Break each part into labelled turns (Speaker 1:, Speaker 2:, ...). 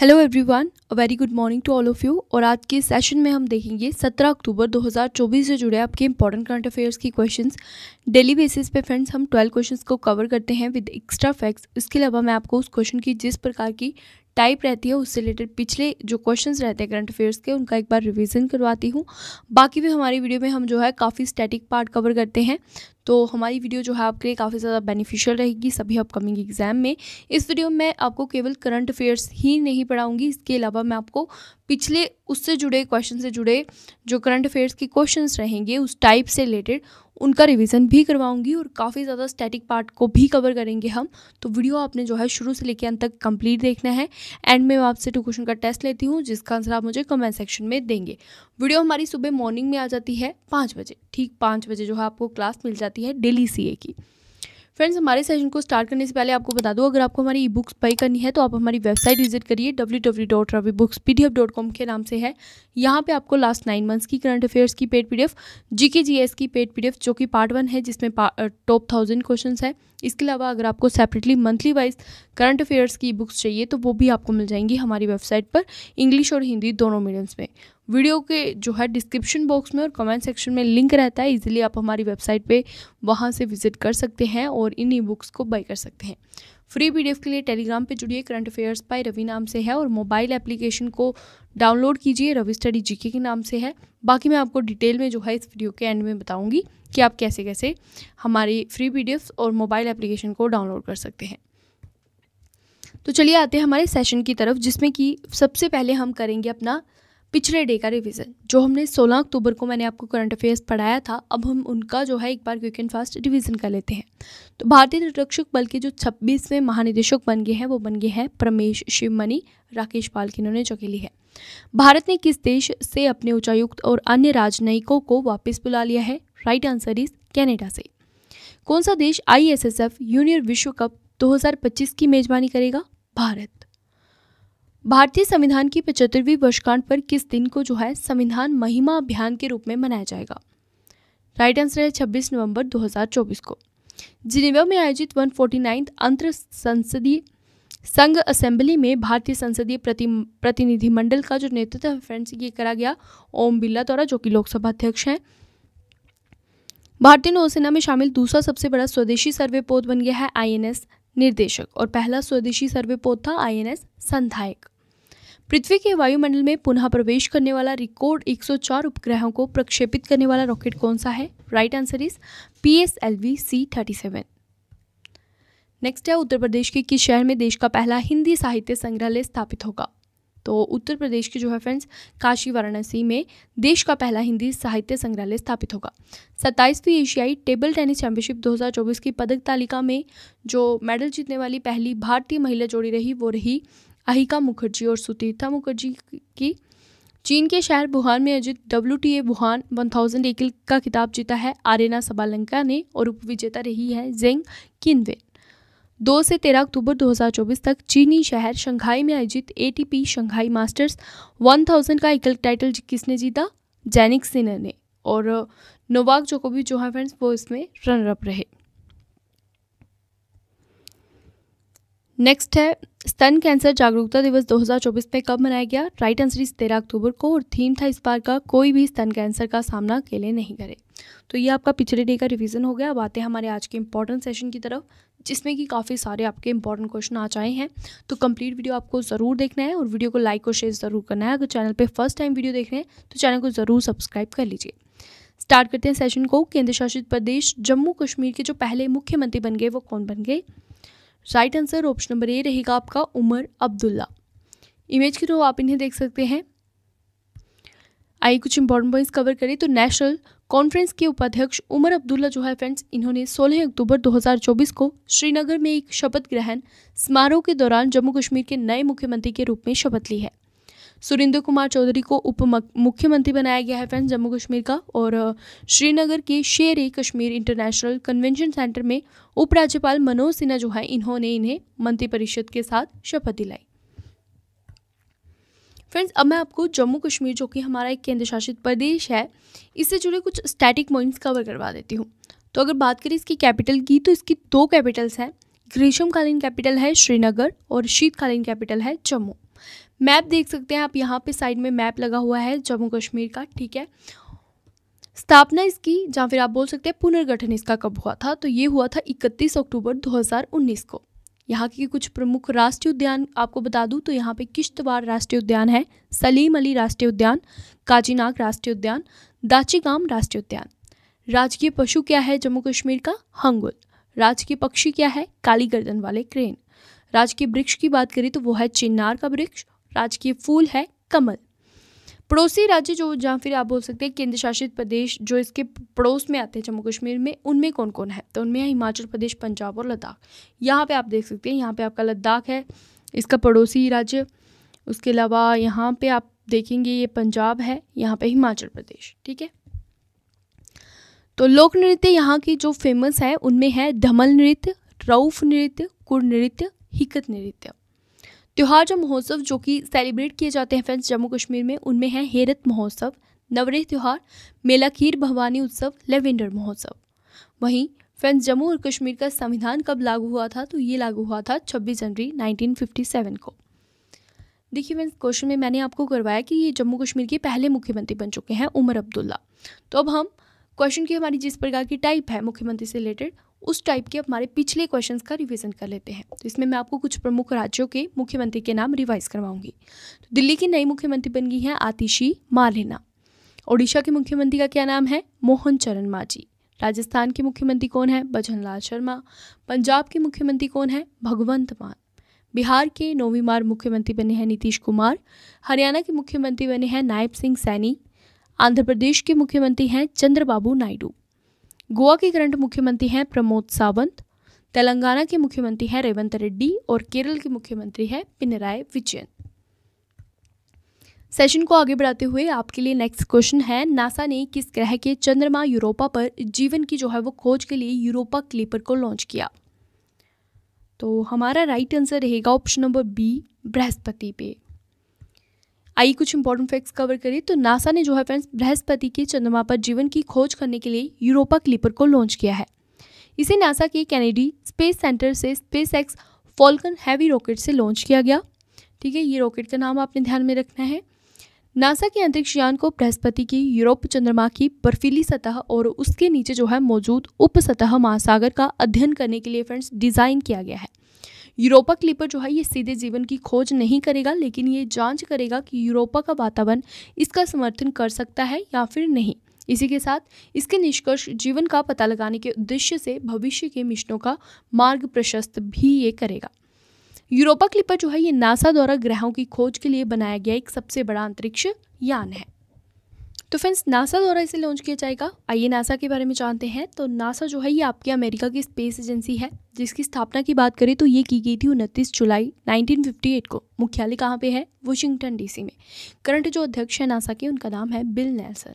Speaker 1: hello everyone a very good morning to all of you और आज के session में हम देखेंगे 17 अक्टूबर 2024 से जुड़े आपके इंपॉर्टेंट करंट अफेयर्स की क्वेश्चंस डेली बेसिस पे फ्रेंड्स हम 12 क्वेश्चंस को कवर करते हैं विद एक्स्ट्रा फैक्ट्स इसके अलावा मैं आपको उस क्वेश्चन की जिस प्रकार की टाइप रहती है उससे रिलेटेड पिछले जो क्वेश्चन रहते हैं करंट अफेयर्स के उनका एक बार रिविज़न करवाती हूँ बाकी भी हमारी वीडियो में हम जो है काफ़ी स्टैटिक पार्ट कवर करते हैं तो हमारी वीडियो जो है आपके लिए काफ़ी ज़्यादा बेनिफिशियल रहेगी सभी अपकमिंग एग्जाम में इस वीडियो में आपको केवल करंट अफेयर्स ही नहीं पढ़ाऊंगी इसके अलावा मैं आपको पिछले उससे जुड़े क्वेश्चन से जुड़े जो करंट अफेयर्स के क्वेश्चन रहेंगे उस टाइप से रिलेटेड उनका रिवीजन भी करवाऊंगी और काफ़ी ज़्यादा स्टैटिक पार्ट को भी कवर करेंगे हम तो वीडियो आपने जो है शुरू से लेकर अंत तक कंप्लीट देखना है एंड में मैं आपसे टू क्वेश्चन का टेस्ट लेती हूँ जिसका आंसर आप मुझे कमेंट सेक्शन में देंगे वीडियो हमारी सुबह मॉर्निंग में आ जाती है पाँच बजे ठीक पाँच बजे जो है आपको क्लास मिल जाती है डेली सी की फ्रेंड्स हमारे सेशन को स्टार्ट करने से पहले आपको बता दूँ अगर आपको हमारी ई बुक्स बाई करनी है तो आप हमारी वेबसाइट विजिट करिए W W dot Ravi books P D F dot com के नाम से है यहाँ पे आपको लास्ट नाइन मंथ्स की करंट अफेयर्स की paid P D F G K G S की पेड पी डी एफ जो कि पार्ट वन है जिसमें टॉप थाउजेंड क्वेश्चन है इसके अलावा अगर आपको separately monthly wise current affairs की बुक्स चाहिए तो वो भी आपको मिल जाएंगी हमारी वेबसाइट पर इंग्लिश और हिंदी दोनों मीडियम्स में वीडियो के जो है डिस्क्रिप्शन बॉक्स में और कमेंट सेक्शन में लिंक रहता है इजीली आप हमारी वेबसाइट पे वहाँ से विजिट कर सकते हैं और इन ई बुक्स को बाई कर सकते हैं फ्री पीडीएफ के लिए टेलीग्राम पे जुड़िए करंट अफेयर्स बाय रवि नाम से है और मोबाइल एप्लीकेशन को डाउनलोड कीजिए रवि स्टडी जीके के नाम से है बाकी मैं आपको डिटेल में जो है इस वीडियो के एंड में बताऊँगी कि आप कैसे कैसे हमारी फ्री पी और मोबाइल एप्लीकेशन को डाउनलोड कर सकते हैं तो चलिए आते हैं हमारे सेशन की तरफ जिसमें कि सबसे पहले हम करेंगे अपना पिछले डे का रिवीजन जो हमने 16 अक्टूबर को मैंने आपको करंट अफेयर्स पढ़ाया था अब हम उनका जो है एक बार क्विक एंड फास्ट रिवीजन कर लेते हैं तो भारतीय तटरक्षक बल के जो छब्बीसवें महानिदेशक बन गए हैं वो बन गए हैं प्रमेश शिवमणि राकेश पाल की इन्होंने जगह ली है भारत ने किस देश से अपने उच्चायुक्त और अन्य राजनयिकों को वापस बुला लिया है राइट आंसर इज कैनेडा से कौन सा देश आई जूनियर विश्व कप दो की मेजबानी करेगा भारत भारतीय संविधान की पचहत्तरवीं वर्षगांठ पर किस दिन को जो है संविधान महिमा अभियान के रूप में मनाया जाएगा राइट आंसर है 26 नवंबर 2024 को जिनेवा में आयोजित वन फोर्टी अंतर संसदीय संघ असेंबली में भारतीय संसदीय प्रति प्रतिनिधिमंडल का जो नेतृत्व है फ्रेंड्स ये करा गया ओम बिरला द्वारा जो कि लोकसभा अध्यक्ष हैं भारतीय नौसेना में शामिल दूसरा सबसे बड़ा स्वदेशी सर्वे पोत बन गया है आईएनएस निर्देशक और पहला स्वदेशी सर्वे पोत था आईएनएस संधायक पृथ्वी के वायुमंडल में पुनः प्रवेश करने वाला रिकॉर्ड 104 उपग्रहों को प्रक्षेपित करने वाला रॉकेट कौन सा है right answer is P S L V C thirty seven next है उत्तर प्रदेश के किस शहर में देश का पहला हिंदी साहित्य संग्रहालय स्थापित होगा तो उत्तर प्रदेश के जो है फ्रेंड्स काशी वाराणसी में देश का पहला हिंदी साहित्य संग्रहालय स्थापित होगा सत्ताईसवीं एशियाई टेबल टेनिस चैंपियनशिप 2024 की पदक तालिका में जो मेडल जीतने वाली पहली भारतीय महिला जोड़ी रही वो रही अहिका मुखर्जी और सुतीर्था मुखर्जी की चीन के शहर वुहान में आयोजित W T A Wuhan one thousand एकल का खिताब जीता है आरेना सबालंका ने और उपविजेता रही है जेंग किनवे दो से तेरह अक्टूबर 2024 तक चीनी शहर शंघाई में आयोजित एटीपी शंघाई मास्टर्स 1000 का एकल टाइटल किसने जीता जैनिक सिनर ने और नोवाक जोकोबी जो है फ्रेंड्स वो इसमें रनर अप रहे नेक्स्ट है स्तन कैंसर जागरूकता दिवस 2024 में कब मनाया गया राइट आंसर इस तेरह अक्टूबर को और थीम था इस बार का कोई भी स्तन कैंसर का सामना अकेले नहीं करे तो ये आपका पिछले डे का रिवीजन हो गया अब आते हैं हमारे आज के इंपॉर्टेंट सेशन की तरफ जिसमें कि काफ़ी सारे आपके इंपॉर्टेंट क्वेश्चन आ जाए हैं तो कंप्लीट वीडियो आपको ज़रूर देखना है और वीडियो को लाइक और शेयर ज़रूर करना है अगर चैनल पर फर्स्ट टाइम वीडियो देख रहे हैं तो चैनल को ज़रूर सब्सक्राइब कर लीजिए स्टार्ट करते हैं सेशन को केंद्र शासित प्रदेश जम्मू कश्मीर के जो पहले मुख्यमंत्री बन गए वो कौन बन गए right answer option number A रहेगा आपका उमर अब्दुल्ला इमेज के थ्रू आप इन्हें देख सकते हैं आइए कुछ इंपॉर्टेंट पॉइंट्स कवर करें तो नेशनल कॉन्फ्रेंस के उपाध्यक्ष उमर अब्दुल्ला जो है फ्रेंड्स इन्होंने 16 अक्टूबर 2024 को श्रीनगर में एक शपथ ग्रहण समारोह के दौरान जम्मू कश्मीर के नए मुख्यमंत्री के रूप में शपथ ली है सुरेंद्र कुमार चौधरी को उप मुख्यमंत्री बनाया गया है फ्रेंड्स जम्मू कश्मीर का और श्रीनगर के Sher e Kashmir international convention centre में उपराज्यपाल मनोज सिन्हा जो है इन्होंने इन्हें मंत्रिपरिषद के साथ शपथ दिलाई फ्रेंड्स अब मैं आपको जम्मू कश्मीर जो कि हमारा एक केंद्र शासित प्रदेश है इससे जुड़े कुछ स्टैटिक पॉइंट्स कवर करवा देती हूँ तो अगर बात करें इसकी कैपिटल की तो इसकी दो कैपिटल्स हैं ग्रीष्मकालीन कैपिटल है श्रीनगर और शीतकालीन कैपिटल है जम्मू मैप देख सकते हैं आप यहाँ पे साइड में मैप लगा हुआ है जम्मू कश्मीर का ठीक है स्थापना इसकी जहाँ फिर आप बोल सकते हैं पुनर्गठन इसका कब हुआ था तो ये हुआ था 31 अक्टूबर 2019 को यहाँ के कुछ प्रमुख राष्ट्रीय उद्यान आपको बता दूँ तो यहाँ पे किश्तवाड़ राष्ट्रीय उद्यान है सलीम अली राष्ट्रीय उद्यान काजीनाग राष्ट्रीय उद्यान दाचीगाम राष्ट्रीय उद्यान राजकीय पशु क्या है जम्मू कश्मीर का हंगुल राजकीय पक्षी क्या है काली गर्दन वाले क्रेन राजकीय वृक्ष की बात करें तो वो है चिन्नार का वृक्ष राजकीय फूल है कमल पड़ोसी राज्य जो जहाँ फिर आप बोल सकते हैं केंद्र शासित प्रदेश जो इसके पड़ोस में आते हैं जम्मू कश्मीर में उनमें कौन कौन है तो उनमें है हिमाचल प्रदेश पंजाब और लद्दाख यहाँ पे आप देख सकते हैं यहाँ पे आपका लद्दाख है इसका पड़ोसी राज्य उसके अलावा यहाँ पे आप देखेंगे ये पंजाब है यहाँ पे हिमाचल प्रदेश ठीक है तो लोक नृत्य यहाँ की जो फेमस है उनमें है धमल नृत्य रऊफ नृत्य कुर नृत्य हिकत नृत्य त्यौहार जो महोत्सव जो कि सेलिब्रेट किए जाते हैं फ्रेंड्स जम्मू कश्मीर में उनमें हैं हेरत महोत्सव नवरेह त्यौहार मेला खीर भवानी उत्सव लेवेंडर महोत्सव वहीं फ्रेंड्स जम्मू और कश्मीर का संविधान कब लागू हुआ था तो ये लागू हुआ था 26 जनवरी 1957 को देखिए फ्रेंड्स क्वेश्चन में मैंने आपको करवाया कि ये जम्मू कश्मीर के पहले मुख्यमंत्री बन चुके हैं उमर अब्दुल्ला तो अब हम क्वेश्चन की हमारी जिस प्रकार की टाइप है मुख्यमंत्री से रिलेटेड उस टाइप के हमारे पिछले क्वेश्चंस का रिवीजन कर लेते हैं तो इसमें मैं आपको कुछ प्रमुख राज्यों के मुख्यमंत्री के नाम रिवाइज करवाऊंगी तो दिल्ली की नई मुख्यमंत्री बन गई हैं आतिशी मालेना ओडिशा के मुख्यमंत्री का क्या नाम है मोहन चरण मांझी राजस्थान के मुख्यमंत्री कौन है भजन लाल शर्मा पंजाब के मुख्यमंत्री कौन है भगवंत मान बिहार के नौवीमार मुख्यमंत्री बने हैं नीतीश कुमार हरियाणा के मुख्यमंत्री बने हैं नायब सिंह सैनी आंध्र प्रदेश के मुख्यमंत्री हैं चंद्रबाबू नायडू गोवा के करंट मुख्यमंत्री हैं प्रमोद सावंत तेलंगाना के मुख्यमंत्री हैं रेवंत रेड्डी और केरल के मुख्यमंत्री हैं पिनराय विजयन सेशन को आगे बढ़ाते हुए आपके लिए नेक्स्ट क्वेश्चन है नासा ने किस ग्रह के चंद्रमा यूरोपा पर जीवन की जो है वो खोज के लिए यूरोपा क्लीपर को लॉन्च किया तो हमारा राइट आंसर रहेगा ऑप्शन नंबर बी बृहस्पति पे आइए कुछ इंपॉर्टेंट फैक्ट्स कवर करें तो नासा ने जो है फ्रेंड्स बृहस्पति के चंद्रमा पर जीवन की खोज करने के लिए यूरोपा क्लीपर को लॉन्च किया है इसे नासा के कैनेडी स्पेस सेंटर से SpaceX Falcon heavy rocket से लॉन्च किया गया ठीक है ये रॉकेट का नाम आपने ध्यान में रखना है नासा के अंतरिक्ष यान को बृहस्पति की यूरोप चंद्रमा की बर्फीली सतह और उसके नीचे जो है मौजूद उप सतह महासागर का अध्ययन करने के लिए फ्रेंड्स डिज़ाइन किया गया है यूरोपा क्लीपर जो है ये सीधे जीवन की खोज नहीं करेगा लेकिन ये जांच करेगा कि यूरोपा का वातावरण इसका समर्थन कर सकता है या फिर नहीं इसी के साथ इसके निष्कर्ष जीवन का पता लगाने के उद्देश्य से भविष्य के मिशनों का मार्ग प्रशस्त भी ये करेगा यूरोपा क्लिपर जो है ये नासा द्वारा ग्रहों की खोज के लिए बनाया गया एक सबसे बड़ा अंतरिक्ष यान है तो फ्रेंड्स नासा द्वारा इसे लॉन्च किया जाएगा आइए नासा के बारे में जानते हैं तो नासा जो है ये आपकी अमेरिका की स्पेस एजेंसी है जिसकी स्थापना की बात करें तो ये की गई थी उनतीस जुलाई 1958 को मुख्यालय कहाँ पे है वॉशिंगटन डीसी में करंट जो अध्यक्ष है नासा के उनका नाम है बिल नेल्सन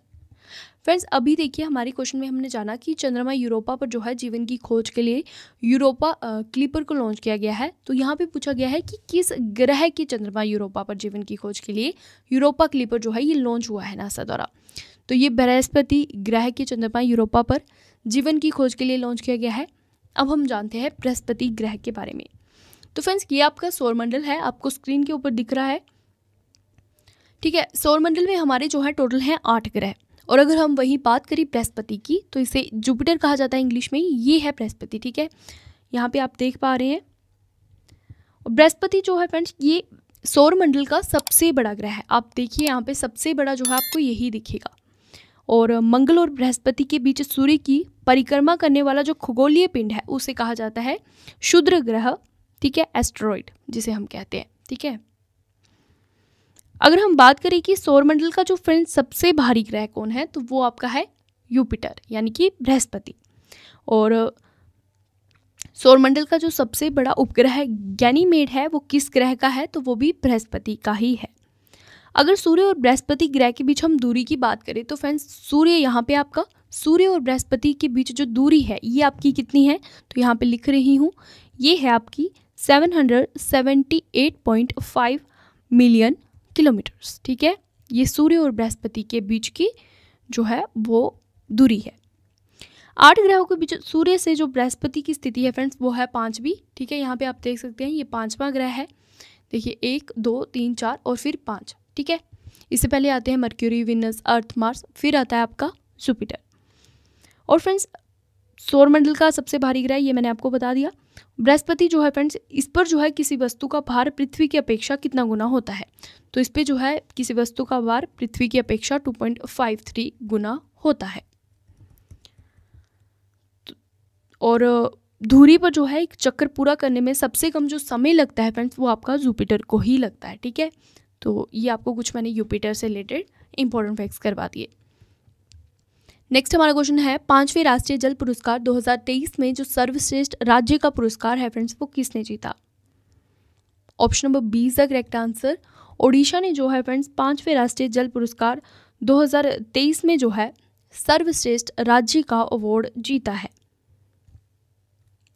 Speaker 1: फ्रेंड्स अभी देखिए हमारे क्वेश्चन में हमने जाना कि चंद्रमा यूरोपा पर जो है जीवन की खोज के लिए यूरोपा क्लीपर को लॉन्च किया गया है तो यहाँ पे पूछा गया है कि किस ग्रह के चंद्रमा यूरोपा पर जीवन की खोज के लिए यूरोपा क्लीपर जो है ये लॉन्च हुआ है नासा द्वारा तो ये बृहस्पति ग्रह के चंद्रमा यूरोपा पर जीवन की खोज के लिए लॉन्च किया गया है अब हम जानते हैं बृहस्पति ग्रह के बारे में तो फ्रेंड्स ये आपका सौरमंडल है आपको स्क्रीन के ऊपर दिख रहा है ठीक है सौरमंडल में हमारे जो है टोटल हैं आठ ग्रह और अगर हम वही बात करें बृहस्पति की तो इसे जुपिटर कहा जाता है इंग्लिश में ये है बृहस्पति ठीक है यहाँ पे आप देख पा रहे हैं और बृहस्पति जो है फ्रेंड्स ये सौरमंडल का सबसे बड़ा ग्रह है आप देखिए यहाँ पे सबसे बड़ा जो है आपको यही दिखेगा और मंगल और बृहस्पति के बीच सूर्य की परिक्रमा करने वाला जो खगोलीय पिंड है उसे कहा जाता है शुद्र ग्रह ठीक है एस्ट्रॉइड जिसे हम कहते हैं ठीक है अगर हम बात करें कि सौरमंडल का जो फ्रेंड सबसे भारी ग्रह कौन है तो वो आपका है यूपिटर यानी कि बृहस्पति और सौरमंडल का जो सबसे बड़ा उपग्रह गैनीमेड है वो किस ग्रह का है तो वो भी बृहस्पति का ही है अगर सूर्य और बृहस्पति ग्रह के बीच हम दूरी की बात करें तो फ्रेंड्स सूर्य यहाँ पे आपका सूर्य और बृहस्पति के बीच जो दूरी है ये आपकी कितनी है तो यहाँ पे लिख रही हूँ ये है आपकी 778.5 मिलियन किलोमीटर्स ठीक है ये सूर्य और बृहस्पति के बीच की जो है वो दूरी है आठ ग्रहों के बीच सूर्य से जो बृहस्पति की स्थिति है फ्रेंड्स वो है पाँचवीं ठीक है यहाँ पे आप देख सकते हैं ये पाँचवा ग्रह है देखिए एक दो तीन चार और फिर पाँच ठीक है इससे पहले आते हैं मर्क्यूरी विनस अर्थ मार्स फिर आता है आपका जुपिटर और फ्रेंड्स सौरमंडल का सबसे भारी ग्रह ये मैंने आपको बता दिया बृहस्पति जो है फ्रेंड्स इस पर जो है किसी वस्तु का भार पृथ्वी की अपेक्षा कितना गुना होता है तो इस पर जो है किसी वस्तु का भार पृथ्वी की अपेक्षा 2.53 गुना होता है तो, और धूरी पर जो है एक चक्कर पूरा करने में सबसे कम जो समय लगता है फ्रेंड्स वो आपका जुपिटर को ही लगता है ठीक है तो ये आपको कुछ मैंने यूपिटर से रिलेटेड इंपॉर्टेंट फैक्ट्स करवा दिए नेक्स्ट हमारा क्वेश्चन है पांचवें राष्ट्रीय जल पुरस्कार 2023 में जो सर्वश्रेष्ठ राज्य का पुरस्कार है फ्रेंड्स वो किसने जीता option number B is the correct answer Odisha ने जो है फ्रेंड्स पांचवें राष्ट्रीय जल पुरस्कार 2023 में जो है सर्वश्रेष्ठ राज्य का अवार्ड जीता है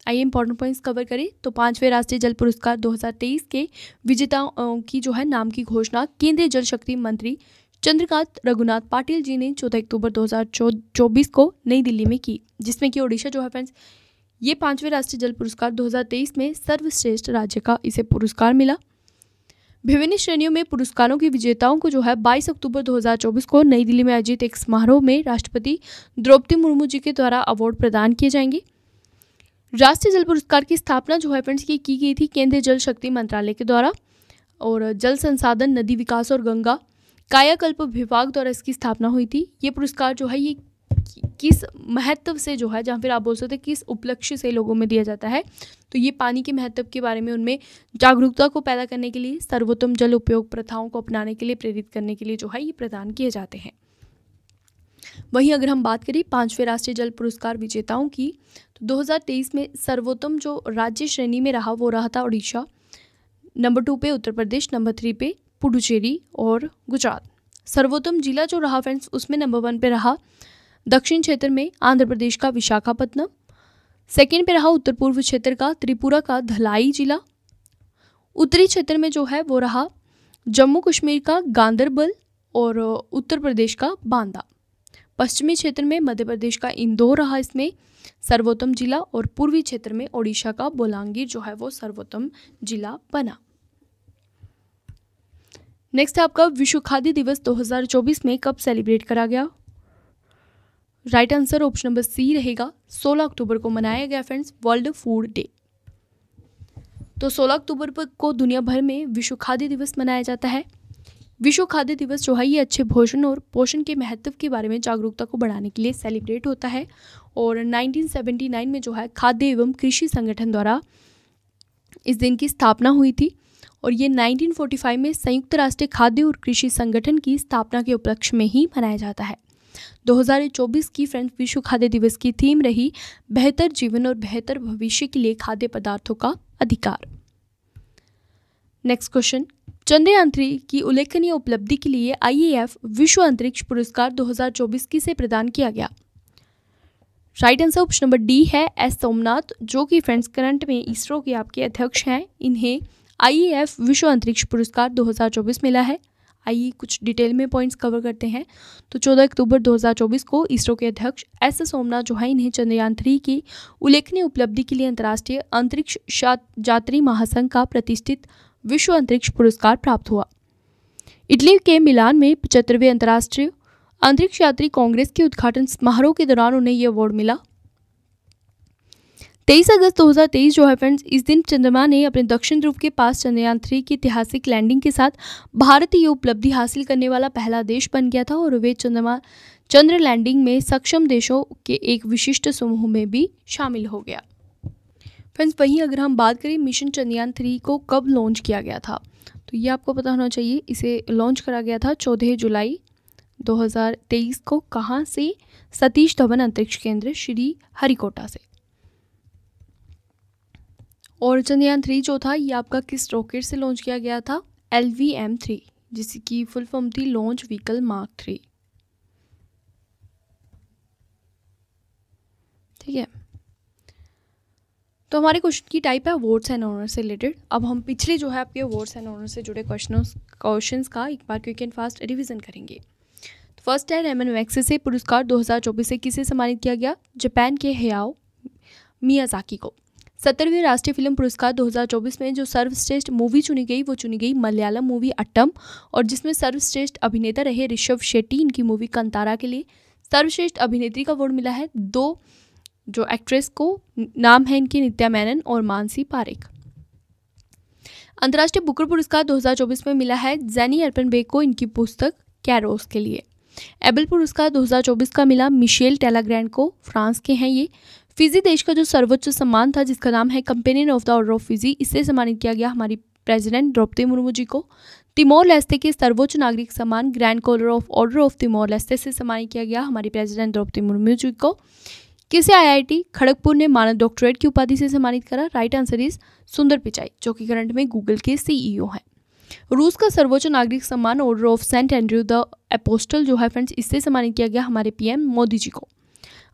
Speaker 1: आइए इंपॉर्टेंट पॉइंट्स कवर करें तो पांचवें राष्ट्रीय जल पुरस्कार 2023 के विजेताओं की जो है नाम की घोषणा केंद्रीय जल शक्ति मंत्री चंद्रकांत रघुनाथ पाटिल जी ने चौदह अक्टूबर चौबीस को नई दिल्ली में की जिसमें कि ओडिशा जो है फ्रेंड्स ये पांचवें राष्ट्रीय जल पुरस्कार 2023 में सर्वश्रेष्ठ राज्य का इसे पुरस्कार मिला विभिन्न श्रेणियों में पुरस्कारों के विजेताओं को जो है 22 अक्टूबर 2024 को नई दिल्ली में आयोजित एक समारोह में राष्ट्रपति द्रौपदी मुर्मू जी के द्वारा अवार्ड प्रदान किए जाएंगे राष्ट्रीय जल पुरस्कार की स्थापना जो है फ्रेंड्स की की गई थी केंद्रीय जल शक्ति मंत्रालय के द्वारा और जल संसाधन नदी विकास और गंगा कायाकल्प विभाग द्वारा इसकी स्थापना हुई थी ये पुरस्कार जो है ये किस महत्व से जो है जहाँ फिर आप बोल सकते हैं किस उपलक्ष्य से लोगों में दिया जाता है तो ये पानी के महत्व के बारे में उनमें जागरूकता को पैदा करने के लिए सर्वोत्तम जल उपयोग प्रथाओं को अपनाने के लिए प्रेरित करने के लिए जो है ये प्रदान किए जाते हैं वहीं अगर हम बात करें पाँचवें राष्ट्रीय जल पुरस्कार विजेताओं की तो 2023 में सर्वोत्तम जो राज्य श्रेणी में रहा वो रहा था उड़ीसा नंबर टू पे उत्तर प्रदेश नंबर थ्री पे पुडुचेरी और गुजरात सर्वोत्तम जिला जो रहा फ्रेंड्स उसमें नंबर वन पे रहा दक्षिण क्षेत्र में आंध्र प्रदेश का विशाखापट्टनम सेकेंड पे रहा उत्तर पूर्व क्षेत्र का त्रिपुरा का धलाई जिला उत्तरी क्षेत्र में जो है वो रहा जम्मू कश्मीर का गांधरबल और उत्तर प्रदेश का बांदा पश्चिमी क्षेत्र में मध्य प्रदेश का इंदौर रहा इसमें सर्वोत्तम जिला और पूर्वी क्षेत्र में ओडिशा का बोलांगीर जो है वो सर्वोत्तम जिला बना नेक्स्ट है आपका विश्व खाद्य दिवस 2024 में कब सेलिब्रेट करा गया right answer option number C रहेगा 16 अक्टूबर को मनाया गया फ्रेंड्स वर्ल्ड फूड डे तो 16 अक्टूबर पर को दुनिया भर में विश्व खाद्य दिवस मनाया जाता है विश्व खाद्य दिवस जो है ये अच्छे भोजन और पोषण के महत्व के बारे में जागरूकता को बढ़ाने के लिए सेलिब्रेट होता है और 1979 में जो है खाद्य एवं कृषि संगठन द्वारा इस दिन की स्थापना हुई थी और ये 1945 में संयुक्त राष्ट्र खाद्य और कृषि संगठन की स्थापना के उपलक्ष्य में ही मनाया जाता है 2024 की फ्रेंच विश्व खाद्य दिवस की थीम रही बेहतर जीवन और बेहतर भविष्य के लिए खाद्य पदार्थों का अधिकार नेक्स्ट क्वेश्चन चंद्रयांत्री की उल्लेखनीय उपलब्धि के लिए आईएएफ विश्व अंतरिक्ष पुरस्कार 2024 की से प्रदान किया गया right answer option number D है एस सोमनाथ जो कि फ्रेंड्स करंट में इसरो के आपके अध्यक्ष हैं इन्हें आईएएफ विश्व अंतरिक्ष पुरस्कार 2024 मिला है आइए कुछ डिटेल में पॉइंट्स कवर करते हैं तो 14 अक्टूबर 2024 को इसरो के अध्यक्ष एस एस सोमनाथ जोहाई ने चंद्रयान थ्री की उल्लेखनीय उपलब्धि के लिए अंतर्राष्ट्रीय अंतरिक्ष यात्री महासंघ का प्रतिष्ठित विश्व अंतरिक्ष पुरस्कार प्राप्त हुआ इटली के मिलान में पचहत्तरवें अंतर्राष्ट्रीय अंतरिक्ष यात्री कांग्रेस के उद्घाटन समारोह के दौरान उन्हें यह अवार्ड मिला 23 अगस्त 2023 जो है फ्रेंड्स इस दिन चंद्रमा ने अपने दक्षिण ध्रुव के पास चंद्रयान थ्री की ऐतिहासिक लैंडिंग के साथ भारतीय उपलब्धि हासिल करने वाला पहला देश बन गया था और वे चंद्रमा चंद्र लैंडिंग में सक्षम देशों के एक विशिष्ट समूह में भी शामिल हो गया फ्रेंड्स वहीं अगर हम बात करें मिशन चंद्रयान थ्री को कब लॉन्च किया गया था तो ये आपको पता होना चाहिए इसे लॉन्च करा गया था चौदह जुलाई 2023 को कहाँ से सतीश धवन अंतरिक्ष केंद्र श्री हरिकोटा से और चंद्रयान थ्री जो था ये आपका किस रॉकेट से लॉन्च किया गया था एल वी एम थ्री जिसकी फुल फॉर्म थी लॉन्च व्हीकल मार्क थ्री ठीक है तो हमारे क्वेश्चन की टाइप है अवार्ड्स एंड ऑनर से रिलेटेड अब हम पिछले जो है आपके अवार्ड्स एंड ऑनर से जुड़े क्वेश्चनों क्वेश्चन का एक बार क्विक एंड फास्ट रिविजन करेंगे तो फर्स्ट है एम वैक्से से पुरस्कार 2024 से किसे सम्मानित किया गया जापान के हयाओ मियाजाकी को सत्तरवीं राष्ट्रीय फिल्म पुरस्कार 2024 में जो सर्वश्रेष्ठ मूवी चुनी गई वो चुनी गई मलयालम मूवी अट्टम और जिसमें सर्वश्रेष्ठ अभिनेता रहे ऋषभ शेट्टी इनकी मूवी कंतारा के लिए सर्वश्रेष्ठ अभिनेत्री का अवार्ड मिला है दो जो एक्ट्रेस को नाम है इनके नित्या मैनन और मानसी पारेख अंतर्राष्ट्रीय बुकर पुरस्कार 2024 में मिला है जैनी अर्पन बेग को इनकी पुस्तक कैरोस के लिए एबल पुरस्कार 2024 का मिला मिशेल टेलाग्रैंड को फ्रांस के हैं ये फिजी देश का जो सर्वोच्च सम्मान था जिसका नाम है companion of the order of Fiji इससे सम्मानित किया गया हमारी प्रेसिडेंट द्रौपदी मुर्मू जी को तिमोर लेस्ते के सर्वोच्च नागरिक सम्मान grand collar of order of Timor Leste से सम्मानित किया गया हमारी प्रेसिडेंट द्रौपदी मुर्मू जी को किसे आईआईटी खड़गपुर ने मानव डॉक्टरेट की उपाधि से सम्मानित करा राइट आंसर इज सुंदर पिचाई जो कि करंट में गूगल के सीईओ e है रूस का सर्वोच्च नागरिक सम्मान order of Saint Andrew the Apostle जो है फ्रेंड्स इससे सम्मानित किया गया हमारे पीएम मोदी जी को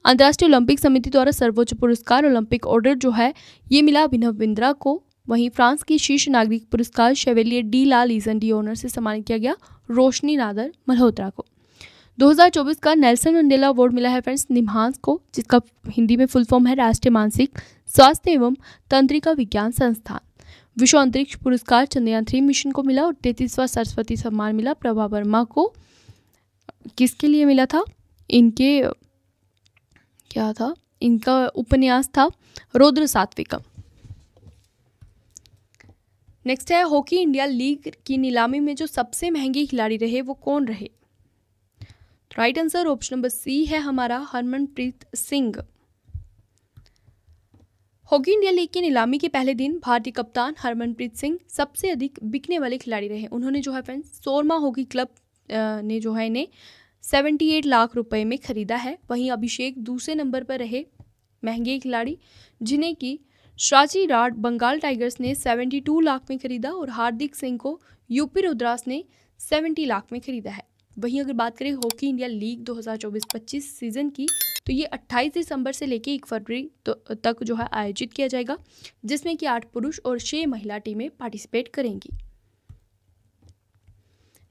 Speaker 1: अंतर्राष्ट्रीय ओलंपिक समिति द्वारा सर्वोच्च पुरस्कार ओलंपिक ऑर्डर जो है ये मिला अभिनव बिंद्रा को वहीं फ्रांस के शीर्ष नागरिक पुरस्कार chevalier de la Legion de honneur से सम्मानित किया गया रोशनी नादर मल्होत्रा को 2024 का नेल्सन मंडेला अवार्ड मिला है फ्रेंड्स निम्हांस को जिसका हिंदी में फुल फॉर्म है राष्ट्रीय मानसिक स्वास्थ्य एवं तंत्रिका विज्ञान संस्थान विश्व अंतरिक्ष पुरस्कार चंद्रयान थ्री मिशन को मिला और तैतीसवा सरस्वती सम्मान मिला प्रभा वर्मा को किसके लिए मिला था इनके क्या था इनका उपन्यास था रुद्र सात्विका नेक्स्ट है हॉकी इंडिया लीग की नीलामी में जो सबसे महंगी खिलाड़ी रहे वो कौन रहे right answer option number C है हमारा Harmanpreet Singh hockey India league की नीलामी के पहले दिन भारतीय कप्तान हरमनप्रीत सिंह सबसे अधिक बिकने वाले खिलाड़ी रहे उन्होंने जो है फ्रेंड्स सोरमा हॉकी क्लब ने जो है इन्हें 78 लाख रुपए में खरीदा है वहीं अभिषेक दूसरे नंबर पर रहे महंगे खिलाड़ी जिन्हें की शाची राड बंगाल टाइगर्स ने 72 लाख में खरीदा और हार्दिक सिंह को यूपी रुद्रास ने 70 लाख में खरीदा है वहीं अगर बात करें हॉकी इंडिया लीग 2024-25 सीज़न की तो ये 28 दिसंबर से लेकर 1 फरवरी तो तक जो है आयोजित किया जाएगा जिसमें कि आठ पुरुष और छः महिला टीमें पार्टिसिपेट करेंगी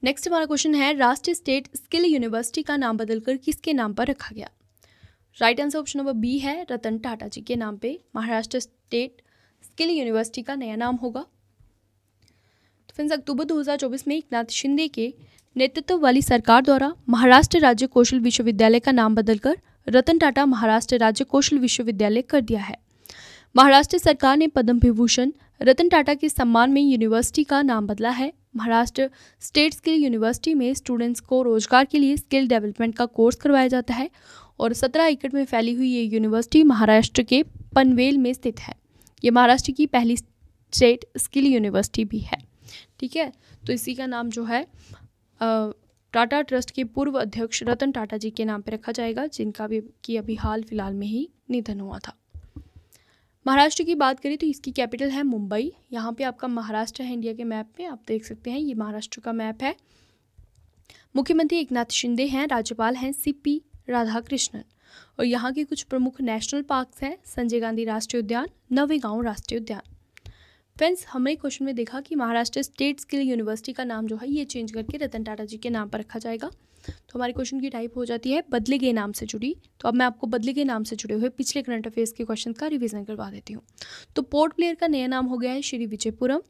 Speaker 1: नेक्स्ट हमारा क्वेश्चन है राष्ट्रीय स्टेट स्किल यूनिवर्सिटी का नाम बदलकर किसके नाम पर रखा गया right answer option number B है रतन टाटा जी के नाम पे महाराष्ट्र स्टेट स्किल यूनिवर्सिटी का नया नाम होगा तो फ्रेंड्स अक्टूबर 2024 में एकनाथ शिंदे के नेतृत्व वाली सरकार द्वारा महाराष्ट्र राज्य कौशल विश्वविद्यालय का नाम बदलकर रतन टाटा महाराष्ट्र राज्य कौशल विश्वविद्यालय कर दिया है महाराष्ट्र सरकार ने पद्म विभूषण रतन टाटा के सम्मान में यूनिवर्सिटी का नाम बदला है महाराष्ट्र स्टेट स्किल यूनिवर्सिटी में स्टूडेंट्स को रोजगार के लिए स्किल डेवलपमेंट का कोर्स करवाया जाता है और सत्रह एकड़ में फैली हुई ये यूनिवर्सिटी महाराष्ट्र के पनवेल में स्थित है ये महाराष्ट्र की पहली स्टेट स्किल यूनिवर्सिटी भी है ठीक है तो इसी का नाम जो है टाटा ट्रस्ट के पूर्व अध्यक्ष रतन टाटा जी के नाम पर रखा जाएगा जिनका भी की अभी हाल फिलहाल में ही निधन हुआ था महाराष्ट्र की बात करें तो इसकी कैपिटल है मुंबई यहाँ पे आपका महाराष्ट्र है इंडिया के मैप में आप देख सकते हैं ये महाराष्ट्र का मैप है मुख्यमंत्री एकनाथ शिंदे हैं राज्यपाल हैं सी पी राधाकृष्णन और यहाँ के कुछ प्रमुख नेशनल पार्क्स हैं संजय गांधी राष्ट्रीय उद्यान नवेगांव राष्ट्रीय उद्यान फ्रेंड्स हमने क्वेश्चन में देखा कि महाराष्ट्र स्टेट स्किल यूनिवर्सिटी का नाम जो है ये चेंज करके रतन टाटा जी के नाम पर रखा जाएगा तो हमारे क्वेश्चन की टाइप हो जाती है बदले गए नाम से जुड़ी तो अब मैं आपको बदले गए नाम से जुड़े हुए पिछले करंट अफेयर्स के क्वेश्चन का रिविजन करवा देती हूँ तो पोर्ट प्लेयर का नया नाम हो गया है श्री विजयपुरम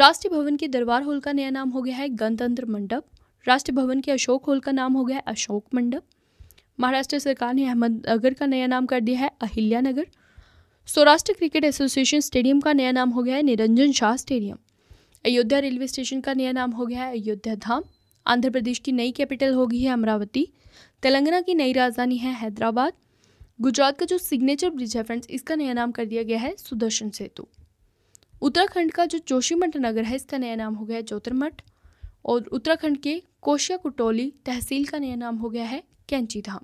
Speaker 1: राष्ट्रीय भवन के दरबार हॉल का नया नाम हो गया है गणतंत्र मंडप राष्ट्रीय भवन के अशोक हॉल का नाम हो गया है अशोक मंडप महाराष्ट्र सरकार ने अहमदनगर का नया नाम कर दिया है अहिल्यानगर नगर सौराष्ट्र क्रिकेट एसोसिएशन स्टेडियम का नया नाम हो गया है Niranjan Shah stadium Ayodhya railway station का नया नाम हो गया है अयोध्या धाम आंध्र प्रदेश की नई कैपिटल होगी है अमरावती तेलंगाना की नई राजधानी है हैदराबाद गुजरात का जो सिग्नेचर ब्रिज है फ्रेंड्स इसका नया नाम कर दिया गया है सुदर्शन सेतु उत्तराखंड का जो जोशीमठ नगर है इसका नया नाम हो गया है ज्योतिर्मठ और उत्तराखंड के कोशिया कुटोली तहसील का नया नाम हो गया है कैंची धाम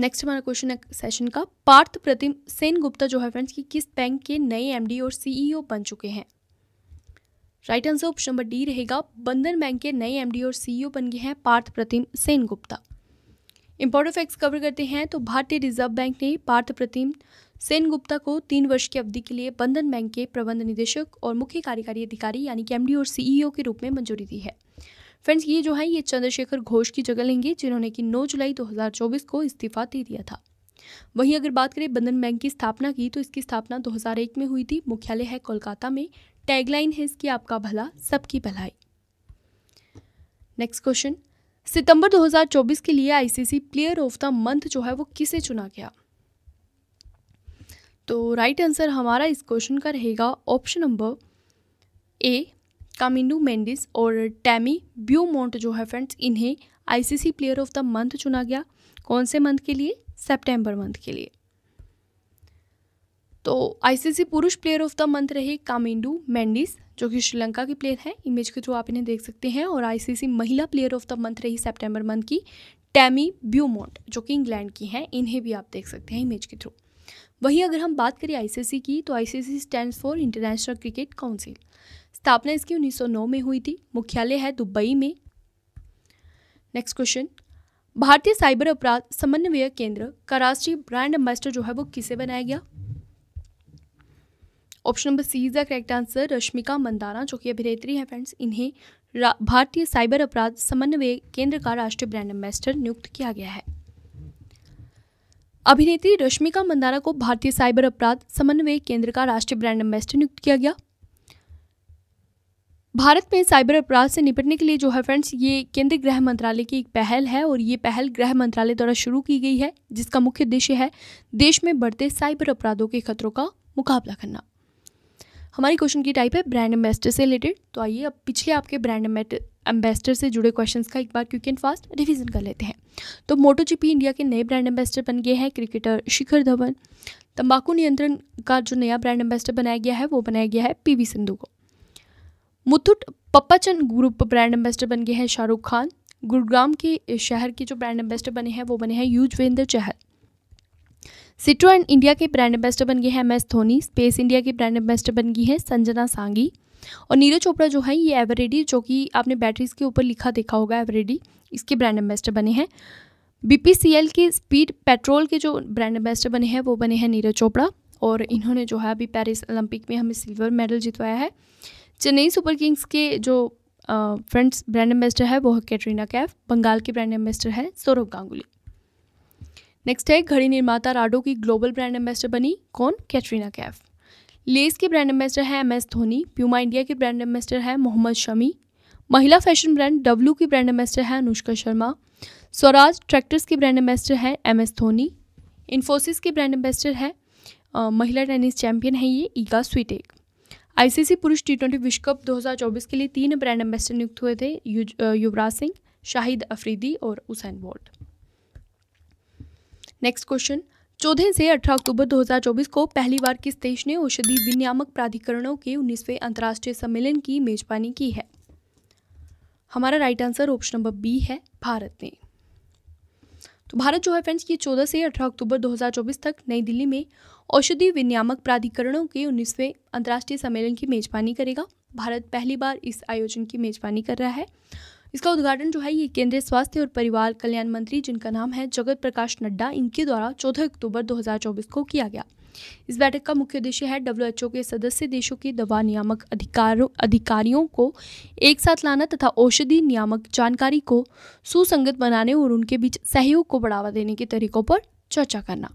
Speaker 1: नेक्स्ट हमारा क्वेश्चन है सेशन का पार्थ प्रतिम सेन गुप्ता जो है फ्रेंड्स की किस बैंक के नए एमडी और सीईओ e बन चुके हैं right answer option number D रहेगा बंधन बैंक के नए एमडी और सीईओ e बन गए हैं Parth Pratim Sen Gupta important facts cover करते हैं तो भारतीय रिजर्व बैंक ने पार्थ प्रतिम सेन गुप्ता को तीन वर्ष की अवधि के लिए बंधन बैंक के प्रबंध निदेशक और मुख्य कार्यकारी अधिकारी यानी कि एमडी और सीईओ e के रूप में मंजूरी दी है फ्रेंड्स ये जो है ये चंद्रशेखर घोष की जगह लेंगे जिन्होंने कि 9 जुलाई 2024 को इस्तीफा दे दिया था वहीं अगर बात करें बंधन बैंक की स्थापना की तो इसकी स्थापना 2001 में हुई थी मुख्यालय है कोलकाता में टैगलाइन है इसकी आपका भला सबकी भलाई नेक्स्ट क्वेश्चन सितंबर 2024 के लिए ICC player of the month जो है वो किसे चुना गया तो राइट आंसर हमारा इस क्वेश्चन का रहेगा option number A Kamindu Mendis और टैमी ब्यूमोंट जो है फ्रेंड्स इन्हें ICC player of the month चुना गया कौन से मंथ के लिए सितंबर मंथ के लिए तो आईसीसी पुरुष प्लेयर ऑफ द मंथ रहे कामिंडू मेंडिस जो कि श्रीलंका की प्लेयर हैं इमेज के थ्रू आप इन्हें देख सकते हैं और आईसीसी महिला प्लेयर ऑफ द मंथ रही सितंबर मंथ की टैमी ब्यूमोंट जो कि इंग्लैंड की हैं इन्हें भी आप देख सकते हैं इमेज के थ्रू वहीं अगर हम बात करें आईसीसी की तो ICC stands for international cricket council स्थापना इसकी 1909 में हुई थी मुख्यालय है दुबई में नेक्स्ट क्वेश्चन भारतीय साइबर अपराध समन्वय केंद्र का राष्ट्रीय ब्रांड एम्बेसडर जो है वो किसे बनाया गया option number C is the correct answer Rashmika Mandanna जो कि अभिनेत्री हैं फ्रेंड्स इन्हें भारतीय साइबर अपराध समन्वय केंद्र का राष्ट्रीय ब्रांड एम्बेसडर नियुक्त किया गया है अभिनेत्री रश्मिका मंदाना को भारतीय साइबर अपराध समन्वय केंद्र का राष्ट्रीय ब्रांड एम्बेसडर नियुक्त किया गया भारत में साइबर अपराध से निपटने के लिए जो है फ्रेंड्स ये केंद्रीय गृह मंत्रालय की एक पहल है और ये पहल गृह मंत्रालय द्वारा शुरू की गई है जिसका मुख्य उद्देश्य है देश में बढ़ते साइबर अपराधों के खतरों का मुकाबला करना हमारी क्वेश्चन की टाइप है ब्रांड एम्बेसडर से रिलेटेड तो आइए अब पिछले आपके ब्रांड एम्बेसडर से जुड़े क्वेश्चंस का एक बार क्विक एंड फास्ट रिवीजन कर लेते हैं तो मोटोजीपी इंडिया के नए ब्रांड एम्बेसडर बन गए हैं क्रिकेटर शिखर धवन तंबाकू नियंत्रण का जो नया ब्रांड एम्बेसडर बनाया गया है वो बनाया गया है पी सिंधु को Muthoot Pappachan group brand ambassador बन गए हैं शाहरुख खान गुरुग्राम के शहर के जो ब्रांड एम्बेसडर बने हैं वो बने हैं युजवेंद्र चहल एंड इंडिया के ब्रांड एम्बेसडर बन गए हैं M S Dhoni space India के ब्रांड एम्बेसडर बन गई है संजना सांगी और नीरज चोपड़ा जो है ये एवरेडी जो कि आपने बैटरीज के ऊपर लिखा देखा होगा एवरेडी इसके ब्रांड एम्बेसडर बने हैं बीपीसीएल के स्पीड पेट्रोल के जो ब्रांड एम्बेसडर बने हैं वो बने हैं नीरज चोपड़ा और इन्होंने जो है अभी पेरिस ओलंपिक में हमें सिल्वर मेडल जितवाया है चेन्नई सुपर किंग्स के जो फ्रेंड्स ब्रांड एम्बेसडर है वो है कैटरीना कैफ बंगाल की ब्रांड एम्बेसडर है सौरभ गांगुली नेक्स्ट है घड़ी निर्माता राडो की ग्लोबल ब्रांड एम्बेसडर बनी कौन कैटरीना कैफ लेस के ब्रांड एम्बेसडर है M S Dhoni Puma India के ब्रांड एम्बेसडर है मोहम्मद शमी महिला फैशन ब्रांड डब्ल्यू की ब्रांड एम्बेसडर है अनुष्का शर्मा स्वराज ट्रैक्टर्स की ब्रांड एम्बेसडर है एम एस धोनी इन्फोसिस की ब्रांड एम्बेसडर है महिला टेनिस चैंपियन है ये ईगा स्वीटेक आईसीसी पुरुष टी ट्वेंटी विश्व कप 2024 के लिए तीन ब्रांड एम्बेसडर नियुक्त हुए थे युवराज सिंह शाहिद अफरीदी और उसैन बोल्ट नेक्स्ट क्वेश्चन चौदह से 18 अक्टूबर 2024 को पहली बार किस देश ने औषधि विनियामक प्राधिकरणों के 19वें अंतर्राष्ट्रीय सम्मेलन की मेजबानी की है हमारा right answer option number B है भारत ने तो भारत जो है फ्रेंड्स ये 14 से 18 अक्टूबर 2024 तक नई दिल्ली में औषधि विनियामक प्राधिकरणों के उन्नीसवें अंतर्राष्ट्रीय सम्मेलन की मेजबानी करेगा भारत पहली बार इस आयोजन की मेजबानी कर रहा है इसका उद्घाटन जो है ये केंद्रीय स्वास्थ्य और परिवार कल्याण मंत्री जिनका नाम है जगत प्रकाश नड्डा इनके द्वारा 14 अक्टूबर 2024 को किया गया इस बैठक का मुख्य उद्देश्य है डब्ल्यूएचओ के सदस्य देशों के दवा नियामक अधिकारों अधिकारियों को एक साथ लाना तथा औषधि नियामक जानकारी को सुसंगत बनाने और उनके बीच सहयोग को बढ़ावा देने के तरीकों पर चर्चा करना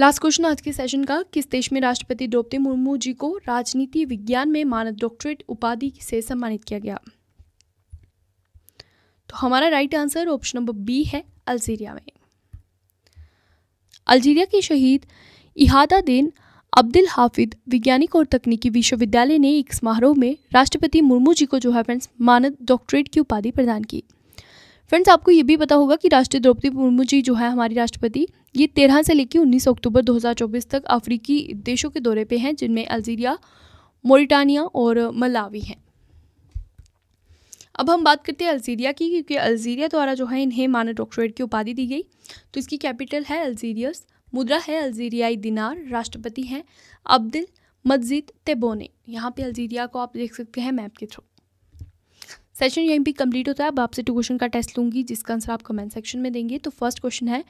Speaker 1: लास्ट क्वेश्चन आज के सेशन का किस देश में राष्ट्रपति द्रौपदी मुर्मू जी को राजनीति विज्ञान में मानद डॉक्टरेट उपाधि से सम्मानित किया गया तो हमारा right answer option number B है अल्जीरिया में अल्जीरिया के शहीद इहादा दिन अब्दुल हाफिद वैज्ञानिक और तकनीकी विश्वविद्यालय ने एक समारोह में राष्ट्रपति मुर्मू जी को जो है फ्रेंड्स मानद डॉक्टरेट की उपाधि प्रदान की फ्रेंड्स आपको ये भी पता होगा कि राष्ट्रीय द्रौपदी मुर्मू जी जो है हमारी राष्ट्रपति ये तेरह से लेकर उन्नीस अक्टूबर 2024 तक अफ्रीकी देशों के दौरे पे हैं जिनमें अल्जीरिया मोरिटानिया और मलावी हैं अब हम बात करते हैं अल्जीरिया की क्योंकि अल्जीरिया द्वारा जो है इन्हें मानव डॉक्टरेट की उपाधि दी गई तो इसकी कैपिटल है अल्जीरियस मुद्रा है अल्जीरियाई दिनार राष्ट्रपति हैं अब्दुल मस्जिद तेबोने यहाँ पे अल्जीरिया को आप देख सकते हैं मैप के थ्रू सेशन यहीं भी कंप्लीट होता है अब आपसे टू क्वेश्चन का टेस्ट लूंगी जिसका आंसर आप कमेंट सेक्शन में देंगे तो फर्स्ट क्वेश्चन है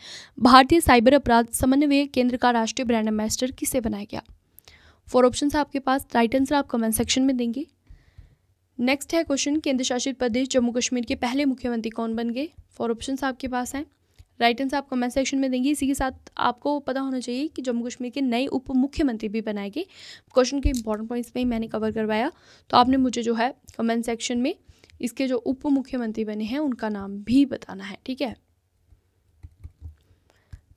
Speaker 1: भारतीय साइबर अपराध समन्वय केंद्र का राष्ट्रीय ब्रांड एम्बेसडर किसे बनाया गया फोर ऑप्शन आपके पास राइट आंसर आप कमेंट सेक्शन में देंगे नेक्स्ट है क्वेश्चन केंद्र शासित प्रदेश जम्मू कश्मीर के पहले मुख्यमंत्री कौन बन गए फोर ऑप्शन आपके पास हैं राइट आंसर आप कमेंट सेक्शन में देंगे इसी के साथ आपको पता होना चाहिए कि जम्मू कश्मीर के नए उप मुख्यमंत्री भी बनाए गए क्वेश्चन के इंपॉर्टेंट पॉइंट्स में ही मैंने कवर करवाया तो आपने मुझे जो है कमेंट सेक्शन में इसके जो उप मुख्यमंत्री बने हैं उनका नाम भी बताना है ठीक है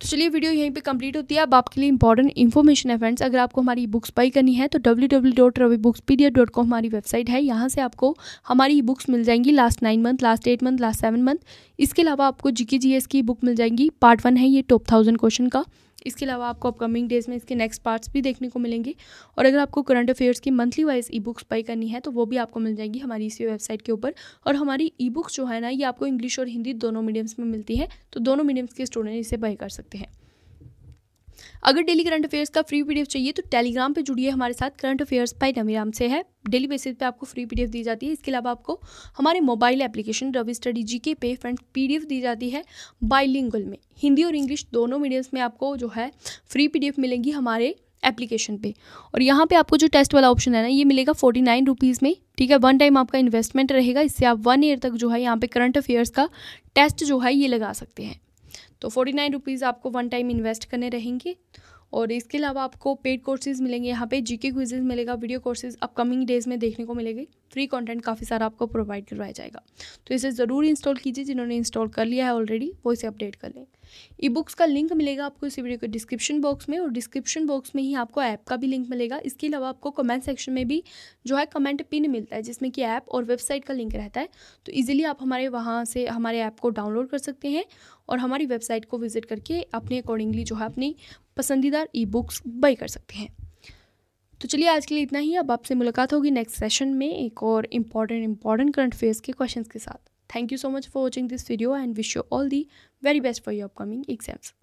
Speaker 1: तो चलिए वीडियो यहीं पे कंप्लीट होती है अब आपके लिए इंपॉर्टेंट इन्फॉर्मेशन है फ्रेंड्स अगर आपको हमारी बुक्स बाई करनी है तो W W dot Ravi books P dot com हमारी वेबसाइट है यहाँ से आपको हमारी बुक्स मिल जाएंगी last nine month last eight month last seven month इसके अलावा आपको जीके जीएस की बुक मिल जाएंगी पार्ट वन है ये टॉप थाउजेंड क्वेश्चन का इसके अलावा आपको अपकमिंग डेज़ में इसके नेक्स्ट पार्ट्स भी देखने को मिलेंगे और अगर आपको करंट अफेयर्स की monthly wise e books buy करनी है तो वो भी आपको मिल जाएगी हमारी इसी वेबसाइट के ऊपर और हमारी ई बुक्स जो है ना ये आपको इंग्लिश और हिंदी दोनों मीडियम्स में मिलती है तो दोनों मीडियम्स के स्टूडेंट इसे बाई कर सकते हैं अगर डेली करंट अफेयर्स का फ्री पीडीएफ चाहिए तो टेलीग्राम पे जुड़िए हमारे साथ करंट अफेयर्स बाय नमीराम से है डेली बेसिस पे आपको फ्री पीडीएफ दी जाती है इसके अलावा आपको हमारे mobile application Ravi study G K पे फ्रेंड पी दी जाती है बाईलिंगल में हिंदी और इंग्लिश दोनों मीडियम्स में आपको जो है फ्री पी मिलेंगी हमारे एप्लीकेशन पे और यहाँ पे आपको जो टेस्ट वाला ऑप्शन है ना ये मिलेगा फोर्टी नाइन रुपीज़ में ठीक है वन टाइम आपका इन्वेस्टमेंट रहेगा इससे आप वन ईयर तक जो है यहाँ पे करंट अफेयर्स का टेस्ट जो है ये लगा सकते हैं तो फोर्टी नाइन रुपीज़ आपको वन टाइम इन्वेस्ट करने रहेंगे और इसके अलावा आपको पेड कोर्सेज मिलेंगे यहाँ पे जीके क्विजेज मिलेगा वीडियो कोर्सेज अपकमिंग डेज़ में देखने को मिलेगी फ्री कंटेंट काफ़ी सारा आपको प्रोवाइड करवाया जाएगा तो इसे ज़रूर इंस्टॉल कीजिए जिन्होंने इंस्टॉल कर लिया है ऑलरेडी वो इसे अपडेट कर लें ई बुक्स का लिंक मिलेगा आपको इस वीडियो के डिस्क्रिप्शन बॉक्स में और डिस्क्रिप्शन बॉक्स में ही आपको ऐप का भी लिंक मिलेगा इसके अलावा आपको कमेंट सेक्शन में भी जो है कमेंट पिन मिलता है जिसमें कि ऐप और वेबसाइट का लिंक रहता है तो ईजिली आप हमारे वहाँ से हमारे ऐप को डाउनलोड कर सकते हैं और हमारी वेबसाइट को विजिट करके अपने अकॉर्डिंगली जो है अपनी पसंदीदा ई बुक्स बाई कर सकते हैं तो चलिए आज के लिए इतना ही अब आपसे मुलाकात होगी नेक्स्ट सेशन में एक और इम्पॉर्टेंट इम्पॉर्टेंट करंट अफेयर्स के क्वेश्चन के साथ thank you so much for watching this video and wish you all the very best for your upcoming exams